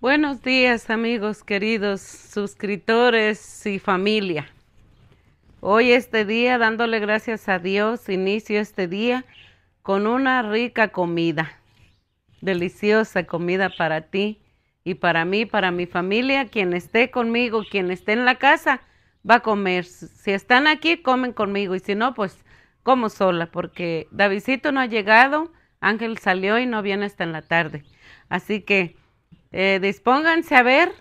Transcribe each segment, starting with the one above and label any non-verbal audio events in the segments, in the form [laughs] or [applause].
Buenos días amigos queridos suscriptores y familia. Hoy este día dándole gracias a Dios, inicio este día con una rica comida, deliciosa comida para ti y para mí, para mi familia, quien esté conmigo, quien esté en la casa, va a comer. Si están aquí, comen conmigo y si no, pues como sola, porque Davidito no ha llegado, Ángel salió y no viene hasta en la tarde. Así que eh, dispónganse a ver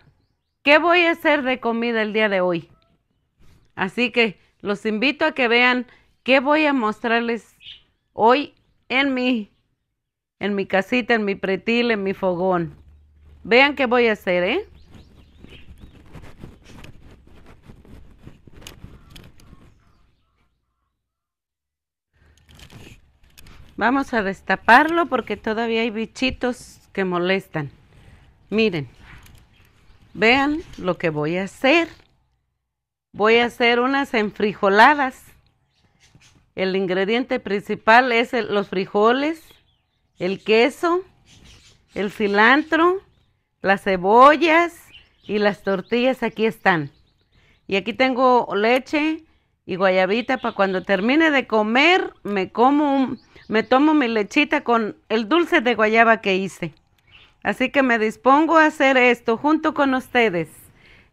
qué voy a hacer de comida el día de hoy. Así que los invito a que vean qué voy a mostrarles hoy en mi, en mi casita, en mi pretil, en mi fogón. Vean qué voy a hacer, ¿eh? Vamos a destaparlo porque todavía hay bichitos que molestan. Miren, vean lo que voy a hacer. Voy a hacer unas enfrijoladas. El ingrediente principal es los frijoles, el queso, el cilantro, las cebollas y las tortillas aquí están. Y aquí tengo leche y guayabita para cuando termine de comer me como un, me tomo mi lechita con el dulce de guayaba que hice. Así que me dispongo a hacer esto junto con ustedes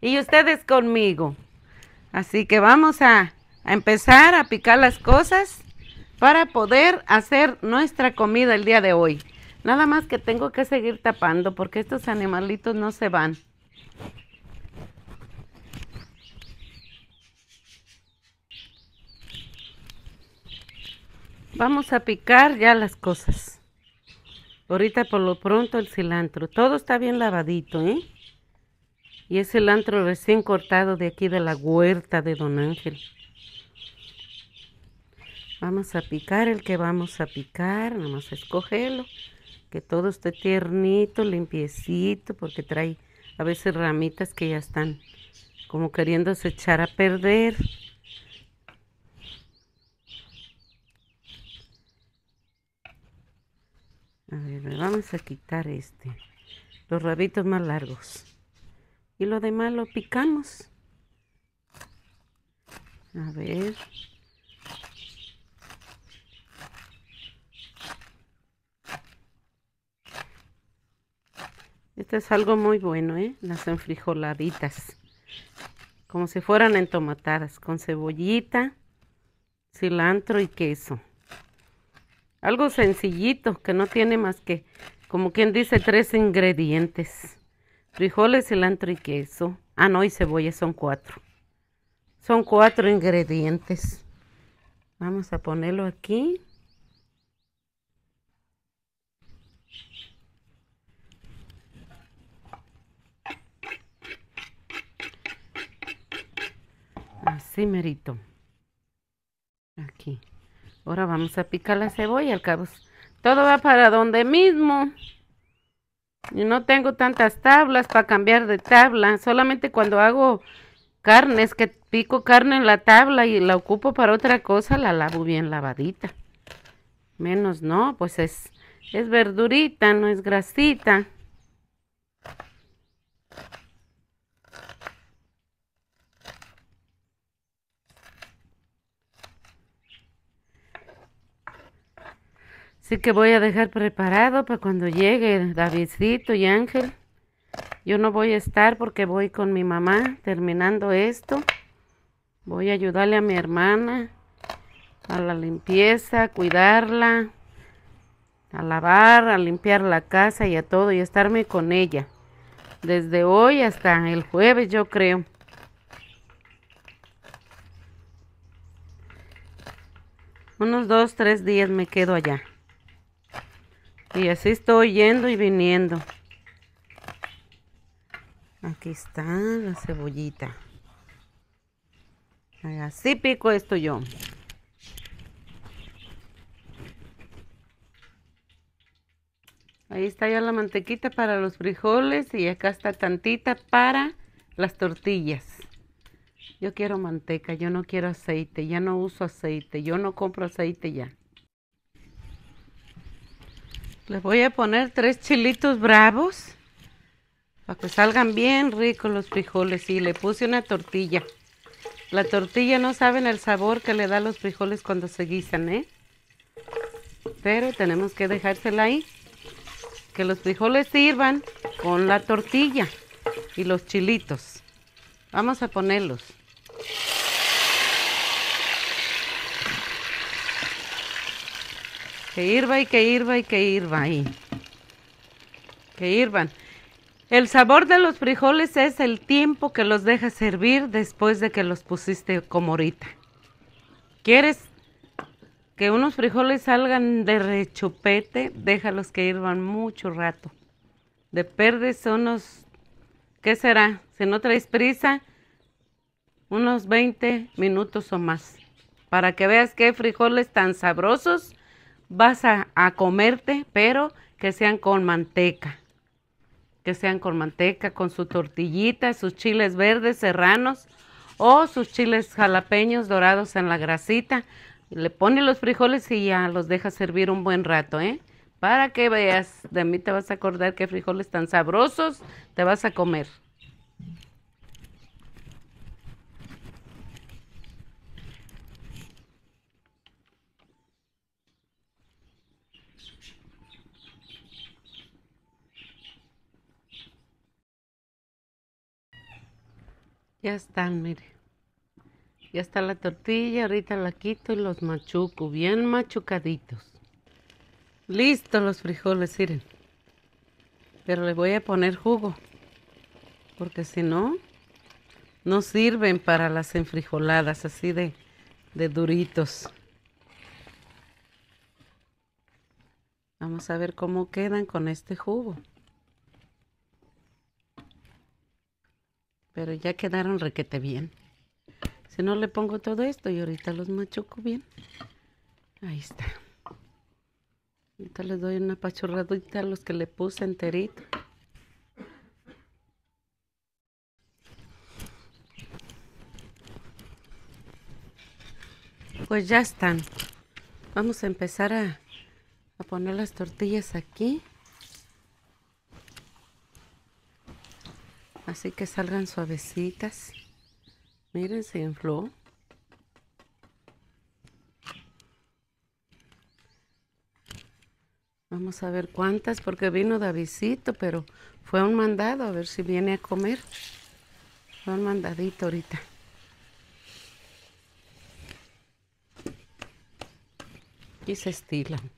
y ustedes conmigo. Así que vamos a, empezar a picar las cosas para poder hacer nuestra comida el día de hoy. Nada más que tengo que seguir tapando porque estos animalitos no se van. Vamos a picar ya las cosas. Ahorita por lo pronto el cilantro. Todo está bien lavadito, ¿eh? Y es cilantro recién cortado de aquí de la huerta de Don Ángel. Vamos a picar el que vamos a picar. Nada más escogerlo. Que todo esté tiernito, limpiecito, porque trae a veces ramitas que ya están como queriéndose echar a perder. A ver, vamos a quitar este, los rabitos más largos. Y lo demás lo picamos. A ver. Esto es algo muy bueno, ¿eh? Las enfrijoladitas. Como si fueran entomatadas, con cebollita, cilantro y queso. Algo sencillito que no tiene más que, como quien dice, tres ingredientes. Frijoles, cilantro y queso. Ah, no, y cebolla son cuatro. Son cuatro ingredientes. Vamos a ponerlo aquí. Así merito. Ahora vamos a picar la cebolla, al cabo. Todo va para donde mismo. Y no tengo tantas tablas para cambiar de tabla. Solamente cuando hago carnes, que pico carne en la tabla y la ocupo para otra cosa, la lavo bien lavadita. Menos no, pues es, es verdurita, no es grasita. Así que voy a dejar preparado para cuando llegue Davidcito y Ángel. Yo no voy a estar porque voy con mi mamá terminando esto. Voy a ayudarle a mi hermana a la limpieza, cuidarla, a lavar, a limpiar la casa y a todo y estarme con ella. Desde hoy hasta el jueves yo creo. Unos dos, tres días me quedo allá. Y así estoy yendo y viniendo. Aquí está la cebollita. Así pico esto yo. Ahí está ya la mantequita para los frijoles y acá está tantita para las tortillas. Yo quiero manteca, yo no quiero aceite, ya no uso aceite, yo no compro aceite ya. Les voy a poner tres chilitos bravos para que salgan bien ricos los frijoles. Y le puse una tortilla. La tortilla no saben el sabor que le da a los frijoles cuando se guisan, ¿eh? Pero tenemos que dejársela ahí. Que los frijoles sirvan con la tortilla y los chilitos. Vamos a ponerlos. Que hirva y que hirva y que hirva ahí. que irvan. El sabor de los frijoles es el tiempo que los dejas servir después de que los pusiste como ahorita. ¿Quieres que unos frijoles salgan de rechupete? Déjalos que hirvan mucho rato. De perdes unos, ¿qué será? Si no traes prisa, unos 20 minutos o más. Para que veas qué frijoles tan sabrosos vas a, comerte, pero que sean con manteca que sean con manteca, con su tortillita, sus chiles verdes serranos o sus chiles jalapeños dorados en la grasita. Le pone los frijoles y ya los deja servir un buen rato, ¿eh? Para que veas, de mí te vas a acordar que frijoles tan sabrosos te vas a comer. Ya están, mire. Ya está la tortilla, ahorita la quito y los machuco, bien machucaditos. Listo los frijoles, miren. Pero le voy a poner jugo, porque si no, no sirven para las enfrijoladas así de duritos. Vamos a ver cómo quedan con este jugo. Pero ya quedaron requete bien. Si no le pongo todo esto y ahorita los machuco bien. Ahí está. Ahorita les doy una pachurradita a los que le puse enterito. Pues ya están. Vamos a empezar a, a poner las tortillas aquí. que salgan suavecitas. Miren, se infló. Vamos a ver cuántas, porque vino Davidito, pero fue un mandado, a ver si viene a comer. Fue un mandadito ahorita. Y se estilan.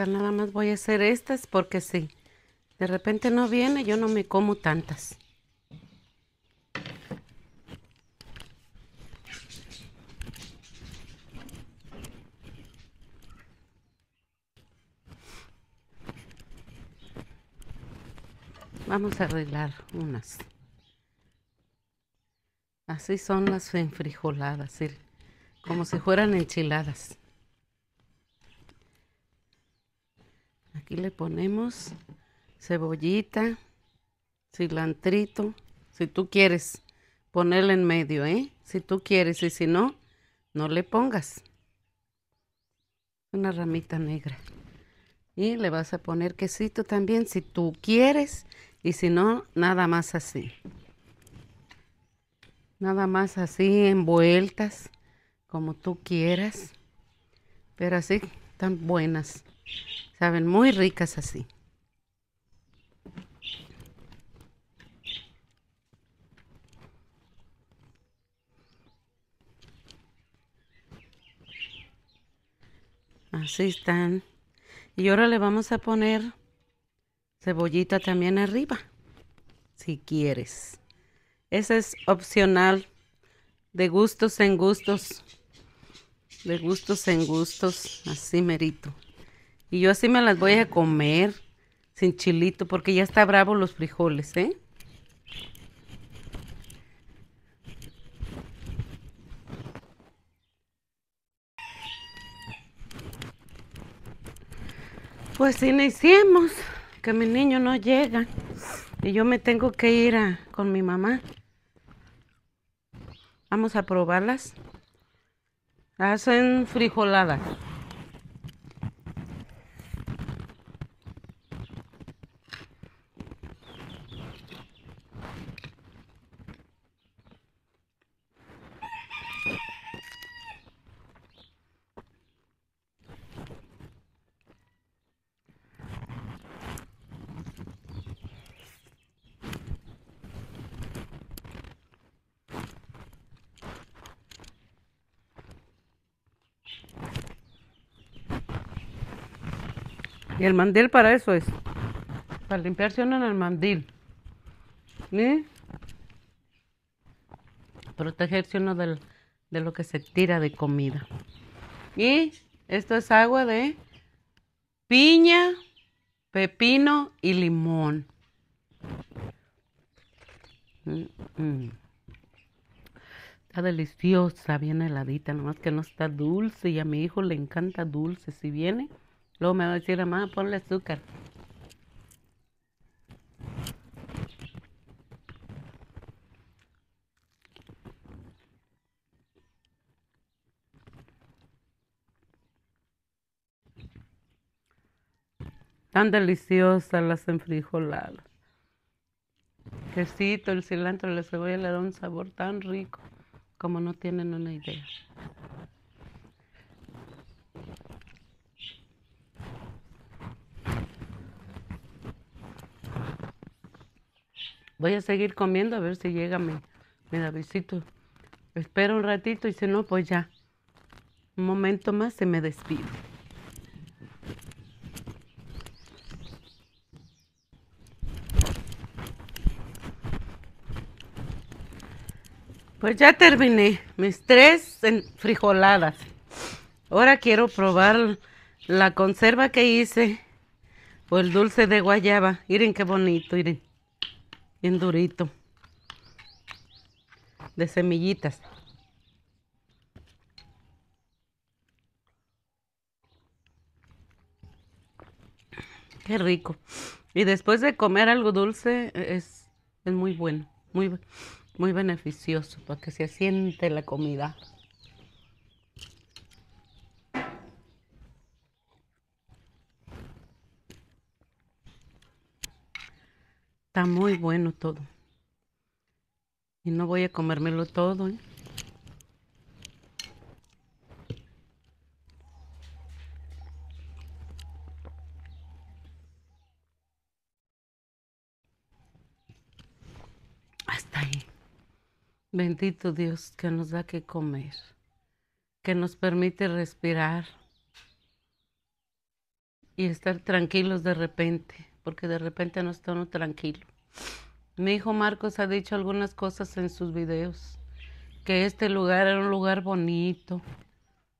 ahorita nada más voy a hacer estas porque si de repente no viene, yo no me como tantas. Vamos a arreglar unas. Así son las enfrijoladas, como si fueran enchiladas. Y le ponemos cebollita, cilantrito, si tú quieres ponerle en medio, ¿eh? Si tú quieres y si no, no le pongas. Una ramita negra. Y le vas a poner quesito también si tú quieres y si no, nada más así. Nada más así envueltas como tú quieras. Pero así tan buenas. Saben muy ricas así. Así están. Y ahora le vamos a poner cebollita también arriba, si quieres. Esa es opcional, de gustos en gustos, de gustos en gustos, así merito. Y yo así me las voy a comer sin chilito porque ya está bravo los frijoles, ¿eh? Pues iniciemos, que mi niño no llega y yo me tengo que ir con mi mamá. Vamos a probarlas. Hacen frijoladas. Y el mandil para eso es. Para limpiarse uno en el mandil. ¿Eh? Protegerse uno de lo que se tira de comida. Y esto es agua de piña, pepino y limón. Está deliciosa, bien heladita, nomás que no está dulce y a mi hijo le encanta dulce. Si viene, Luego me va a decir, mamá, ponle azúcar. Tan deliciosas las enfrijoladas. Quesito, el cilantro, la cebolla le da un sabor tan rico como no tienen una idea. voy a seguir comiendo a ver si llega mi, mi Espero un ratito y si no, pues ya. Un momento más se me despido. Pues ya terminé mis tres frijoladas. Ahora quiero probar la conserva que hice o el dulce de guayaba. Miren qué bonito, miren bien durito, de semillitas. Qué rico. Y después de comer algo dulce es, muy bueno, muy, muy beneficioso porque se siente la comida. Está muy bueno todo. Y no voy a comérmelo todo. ¿eh? Hasta ahí. Bendito Dios que nos da que comer, que nos permite respirar y estar tranquilos de repente porque de repente no está uno tranquilo. Mi hijo Marcos ha dicho algunas cosas en sus videos, que este lugar era un lugar bonito,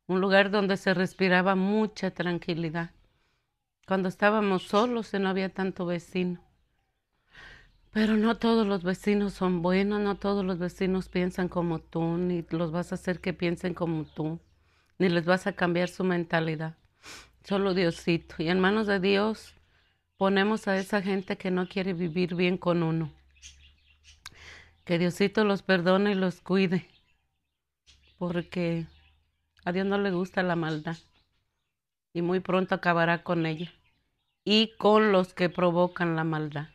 un lugar donde se respiraba mucha tranquilidad. Cuando estábamos solos no había tanto vecino. Pero no todos los vecinos son buenos, no todos los vecinos piensan como tú, ni los vas a hacer que piensen como tú, ni les vas a cambiar su mentalidad. Solo Diosito. Y en manos de Dios, ponemos a esa gente que no quiere vivir bien con uno. Que Diosito los perdone y los cuide, porque a Dios no le gusta la maldad y muy pronto acabará con ella y con los que provocan la maldad.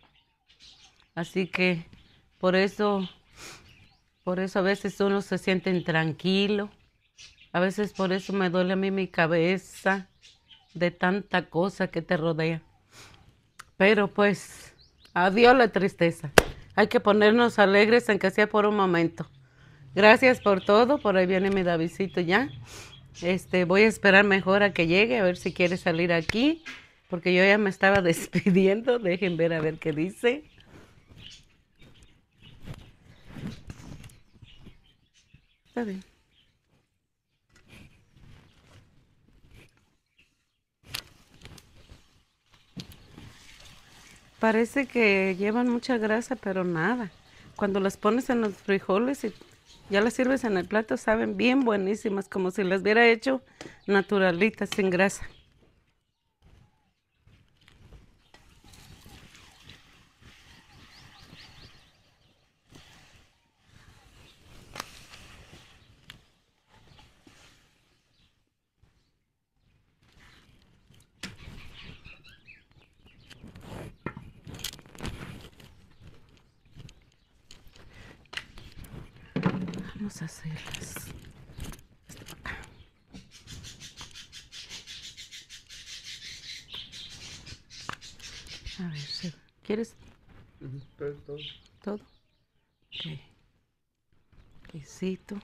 Así que por eso, por eso a veces uno se siente intranquilo, a veces por eso me duele a mí mi cabeza de tanta cosa que te rodea pero pues, adiós la tristeza. Hay que ponernos alegres, aunque sea por un momento. Gracias por todo. Por ahí viene mi Davidcito ya. Este, voy a esperar mejor a que llegue, a ver si quiere salir aquí, porque yo ya me estaba [laughs] despidiendo. Dejen ver a ver qué dice. Está bien. Parece que llevan mucha grasa, pero nada. Cuando las pones en los frijoles y ya las sirves en el plato, saben bien buenísimas, como si las hubiera hecho naturalitas, sin grasa. quieres? Uh todo. Todo. Okay. Quesito.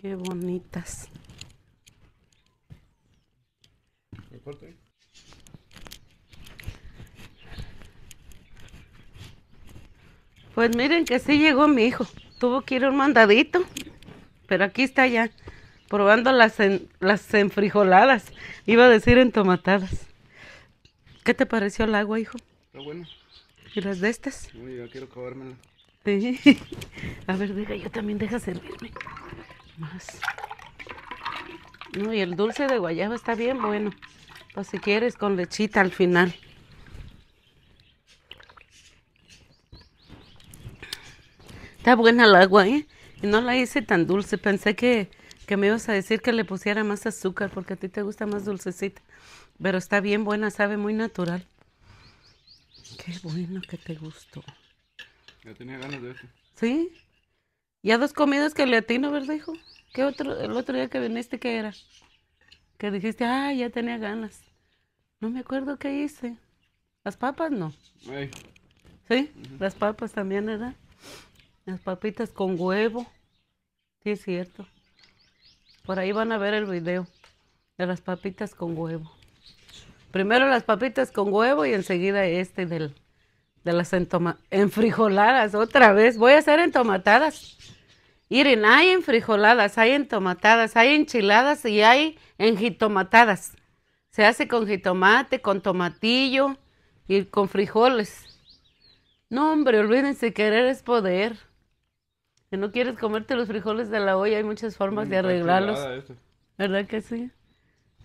Qué bonitas. Pues miren que sí llegó mi hijo. Tuvo que ir un mandadito. Pero aquí está ya. Probando las, en, enfrijoladas. Iba a decir entomatadas. ¿Qué te pareció el agua, hijo? Está bueno. ¿Y las de estas? No, yo quiero cobármela. Este, [laughs] a ver, diga, yo también deja servirme. Más. No, y el dulce de guayaba está bien bueno. Pues si quieres, con lechita al final. Está buena el agua, ¿eh? Y no la hice tan dulce. Pensé que, que me ibas a decir que le pusiera más azúcar porque a ti te gusta más dulcecita. Pero está bien buena, sabe muy natural. Qué bueno que te gustó. Ya tenía ganas de eso. Sí. Ya dos comidas que le atino, ¿verdad, hijo? ¿Qué otro, el otro día que viniste, qué era? Que dijiste, ah, ya tenía ganas. No me acuerdo qué hice. Las papas, no. Ay. Sí, las papas también, ¿verdad? Las papitas con huevo. Sí, es cierto. Por ahí van a ver el video de las papitas con huevo. Primero las papitas con huevo y enseguida este del, de las enfrijoladas, otra vez. Voy a hacer entomatadas. Miren, hay enfrijoladas, hay entomatadas, hay enchiladas y hay enjitomatadas. Se hace con jitomate, con tomatillo y con frijoles. No, hombre, olvídense, querer es poder. Si no quieres comerte los frijoles de la olla, hay muchas formas mm, de arreglarlos. ¿Verdad que sí?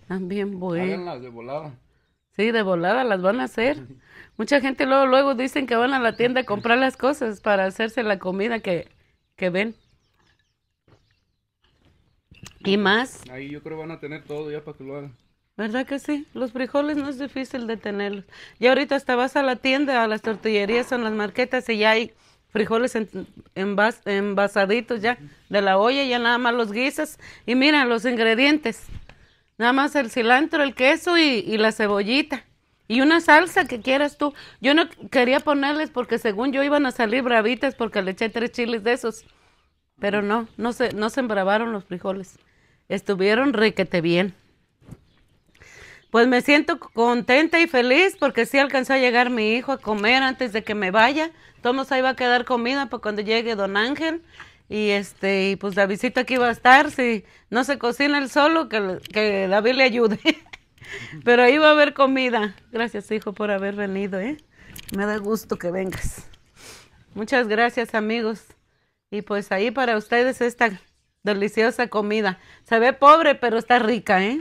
También voy de volada de volada las van a hacer. Mucha gente luego, luego dicen que van a la tienda a comprar las cosas para hacerse la comida que, que ven. ¿Y más? Ahí yo creo van a tener todo ya para que lo hagan. ¿Verdad que sí? Los frijoles no es difícil de tenerlos. Y ahorita hasta vas a la tienda, a las tortillerías, son las marquetas y ya hay frijoles en, envasaditos ya de la olla, ya nada más los guisas y mira los ingredientes. Nada más el cilantro, el queso y, la cebollita. Y una salsa que quieras tú. Yo no quería ponerles porque según yo iban a salir bravitas porque le eché tres chiles de esos. Pero no, no se, no se embravaron los frijoles. Estuvieron riquete bien. Pues me siento contenta y feliz porque sí alcanzó a llegar mi hijo a comer antes de que me vaya. Tomos ahí va a quedar comida para cuando llegue don Ángel. Y este, y pues Davidcito aquí va a estar, si no se cocina él solo, que, que David le ayude. [laughs] Pero ahí va a haber comida. Gracias, hijo, por haber venido, ¿eh? Me da gusto que vengas. Muchas gracias, amigos. Y pues ahí para ustedes esta deliciosa comida. Se ve pobre, pero está rica, ¿eh?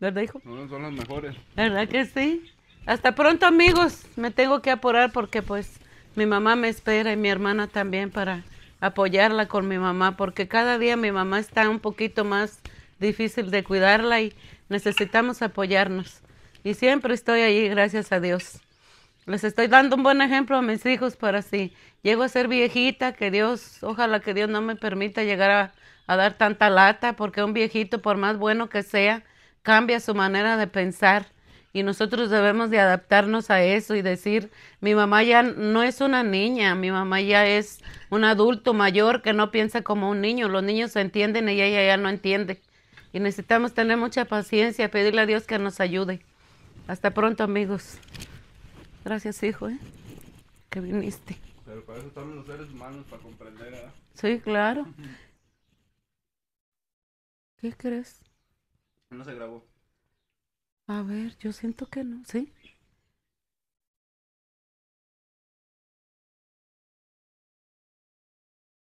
¿Verdad, hijo? No, son las mejores. ¿Verdad que sí? Hasta pronto, amigos. Me tengo que apurar porque pues mi mamá me espera y mi hermana también para apoyarla con mi mamá, porque cada día mi mamá está un poquito más difícil de cuidarla y necesitamos apoyarnos. Y siempre estoy ahí gracias a Dios. Les estoy dando un buen ejemplo a mis hijos para si llego a ser viejita, que Dios, ojalá que Dios no me permita llegar a dar tanta lata, porque un viejito, por más bueno que sea, cambia su manera de pensar y nosotros debemos de adaptarnos a eso y decir, mi mamá ya no es una niña, mi mamá ya es un adulto mayor que no piensa como un niño, los niños se entienden y ella ya no entiende. Y necesitamos tener mucha paciencia, pedirle a Dios que nos ayude. Hasta pronto amigos. Gracias hijo, ¿eh? que viniste. Pero para eso estamos los seres humanos, para comprender. Sí, claro. [laughs] ¿Qué crees? No se grabó. A ver, yo siento que no, ¿sí?